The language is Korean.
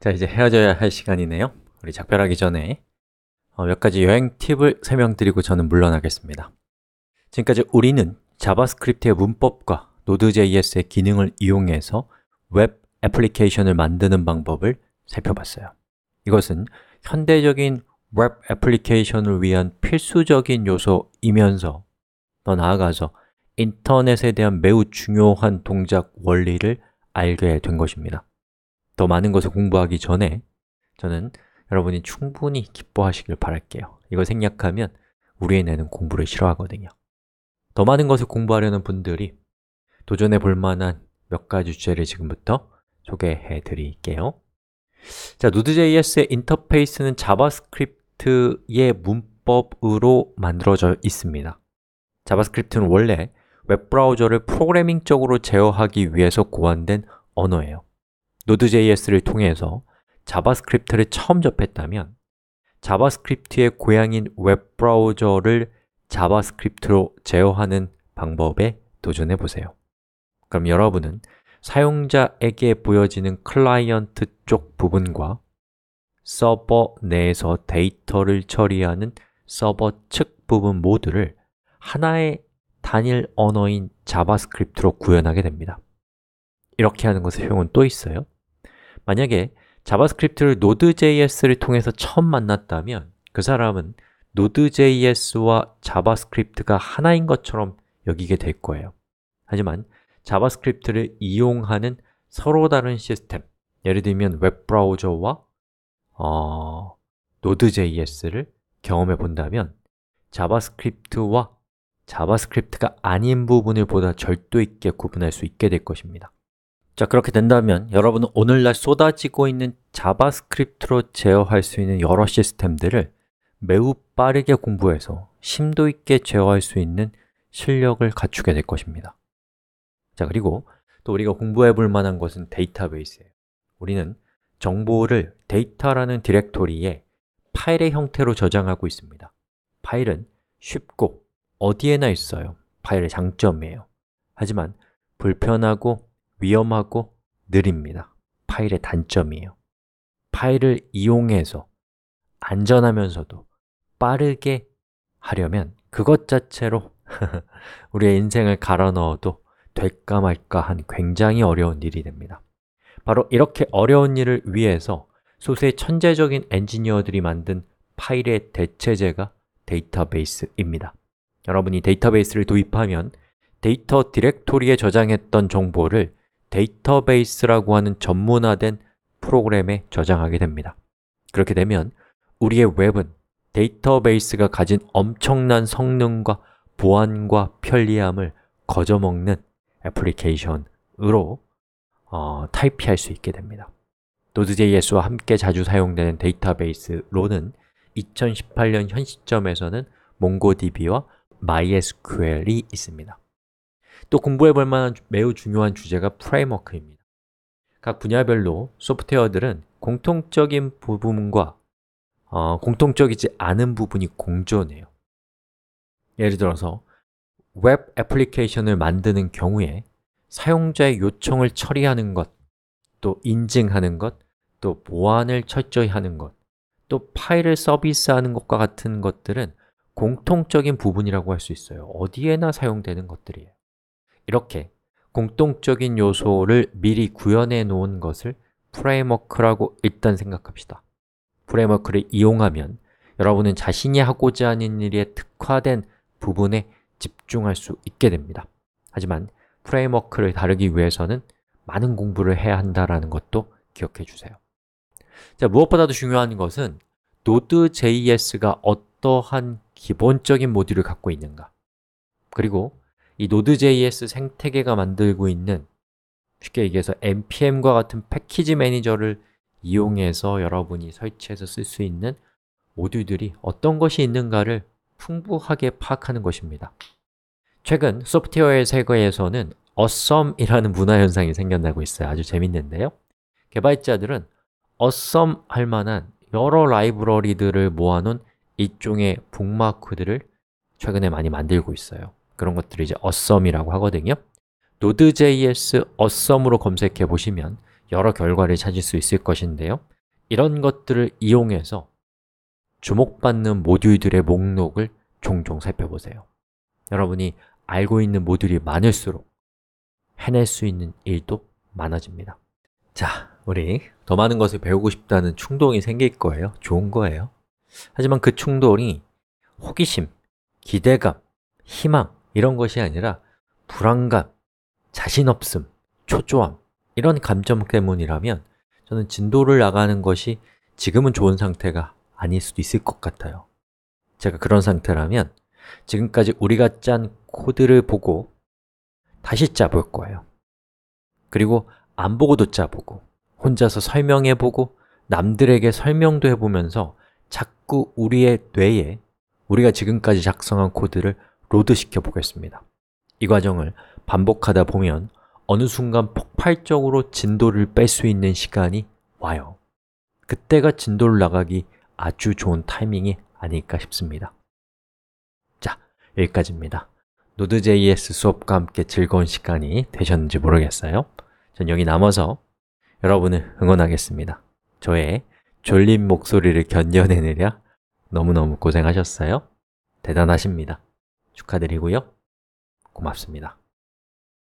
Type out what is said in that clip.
자, 이제 헤어져야 할 시간이네요 우리 작별하기 전에 어, 몇 가지 여행 팁을 설명드리고 저는 물러나겠습니다 지금까지 우리는 자바스크립트의 문법과 n o d e j s 의 기능을 이용해서 웹 애플리케이션을 만드는 방법을 살펴봤어요 이것은 현대적인 웹 애플리케이션을 위한 필수적인 요소이면서 더 나아가서 인터넷에 대한 매우 중요한 동작 원리를 알게 된 것입니다 더 많은 것을 공부하기 전에 저는 여러분이 충분히 기뻐하시길 바랄게요 이걸 생략하면 우리의 는 공부를 싫어하거든요 더 많은 것을 공부하려는 분들이 도전해 볼 만한 몇 가지 주제를 지금부터 소개해 드릴게요 자, Node.js의 인터페이스는 자바스크립트의 문법으로 만들어져 있습니다 자바스크립트는 원래 웹브라우저를 프로그래밍적으로 제어하기 위해서 고안된 언어예요 Node.js를 통해서 자바스크립트를 처음 접했다면 자바스크립트의 고향인 웹브라우저를 자바스크립트로 제어하는 방법에 도전해 보세요 그럼 여러분은 사용자에게 보여지는 클라이언트 쪽 부분과 서버 내에서 데이터를 처리하는 서버 측 부분 모두를 하나의 단일 언어인 자바스크립트로 구현하게 됩니다 이렇게 하는 것의 효용은 또 있어요. 만약에 자바스크립트를 Node.js를 통해서 처음 만났다면 그 사람은 Node.js와 자바스크립트가 하나인 것처럼 여기게 될 거예요. 하지만 자바스크립트를 이용하는 서로 다른 시스템 예를 들면 웹브라우저와 어, Node.js를 경험해 본다면 자바스크립트와 자바스크립트가 아닌 부분을 보다 절도 있게 구분할 수 있게 될 것입니다 자 그렇게 된다면 여러분은 오늘날 쏟아지고 있는 자바스크립트로 제어할 수 있는 여러 시스템들을 매우 빠르게 공부해서 심도 있게 제어할 수 있는 실력을 갖추게 될 것입니다 자 그리고 또 우리가 공부해 볼 만한 것은 데이터베이스예요 우리는 정보를 데이터라는 디렉토리에 파일의 형태로 저장하고 있습니다 파일은 쉽고 어디에나 있어요 파일의 장점이에요 하지만 불편하고 위험하고 느립니다. 파일의 단점이에요. 파일을 이용해서 안전하면서도 빠르게 하려면 그것 자체로 우리의 인생을 갈아 넣어도 될까 말까 한 굉장히 어려운 일이 됩니다. 바로 이렇게 어려운 일을 위해서 소수의 천재적인 엔지니어들이 만든 파일의 대체제가 데이터베이스입니다. 여러분이 데이터베이스를 도입하면 데이터 디렉토리에 저장했던 정보를 데이터베이스라고 하는 전문화된 프로그램에 저장하게 됩니다. 그렇게 되면 우리의 웹은 데이터베이스가 가진 엄청난 성능과 보안과 편리함을 거저먹는 애플리케이션으로 어, 타이피할 수 있게 됩니다. 노드.js와 함께 자주 사용되는 데이터베이스로는 2018년 현 시점에서는 몽고DB와 MySQL이 있습니다. 또 공부해 볼 만한 매우 중요한 주제가 프레임워크입니다. 각 분야별로 소프트웨어들은 공통적인 부분과 어, 공통적이지 않은 부분이 공존해요. 예를 들어서 웹 애플리케이션을 만드는 경우에 사용자의 요청을 처리하는 것, 또 인증하는 것, 또 보안을 철저히 하는 것, 또 파일을 서비스하는 것과 같은 것들은 공통적인 부분이라고 할 수 있어요. 어디에나 사용되는 것들이에요. 이렇게 공통적인 요소를 미리 구현해 놓은 것을 프레임워크라고 일단 생각합시다 프레임워크를 이용하면 여러분은 자신이 하고자 하는 일에 특화된 부분에 집중할 수 있게 됩니다 하지만 프레임워크를 다루기 위해서는 많은 공부를 해야 한다는 것도 기억해 주세요 자, 무엇보다도 중요한 것은 Node.js가 어떠한 기본적인 모듈을 갖고 있는가 그리고 이 Node.js 생태계가 만들고 있는 쉽게 얘기해서 npm과 같은 패키지 매니저를 이용해서 여러분이 설치해서 쓸 수 있는 모듈들이 어떤 것이 있는가를 풍부하게 파악하는 것입니다 최근 소프트웨어의 세계에서는 어썸이라는 문화 현상이 생겨나고 있어요 아주 재밌는데요 개발자들은 어썸 할 만한 여러 라이브러리들을 모아놓은 일종의 북마크들을 최근에 많이 만들고 있어요 그런 것들을 이제 어썸이라고 하거든요 Node.js 어썸으로 검색해 보시면 여러 결과를 찾을 수 있을 것인데요 이런 것들을 이용해서 주목받는 모듈들의 목록을 종종 살펴보세요 여러분이 알고 있는 모듈이 많을수록 해낼 수 있는 일도 많아집니다 자, 우리 더 많은 것을 배우고 싶다는 충동이 생길 거예요 좋은 거예요 하지만 그 충동이 호기심, 기대감, 희망 이런 것이 아니라 불안감, 자신 없음, 초조함 이런 감정 때문이라면 저는 진도를 나가는 것이 지금은 좋은 상태가 아닐 수도 있을 것 같아요 제가 그런 상태라면 지금까지 우리가 짠 코드를 보고 다시 짜볼 거예요 그리고 안 보고도 짜보고 혼자서 설명해보고 남들에게 설명도 해보면서 자꾸 우리의 뇌에 우리가 지금까지 작성한 코드를 로드시켜 보겠습니다. 이 과정을 반복하다 보면 어느 순간 폭발적으로 진도를 뺄 수 있는 시간이 와요. 그때가 진도를 나가기 아주 좋은 타이밍이 아닐까 싶습니다. 자, 여기까지입니다. 노드.js 수업과 함께 즐거운 시간이 되셨는지 모르겠어요. 전 여기 남아서 여러분을 응원하겠습니다. 저의 졸린 목소리를 견뎌내느라 너무너무 고생하셨어요. 대단하십니다. 축하드리고요. 고맙습니다.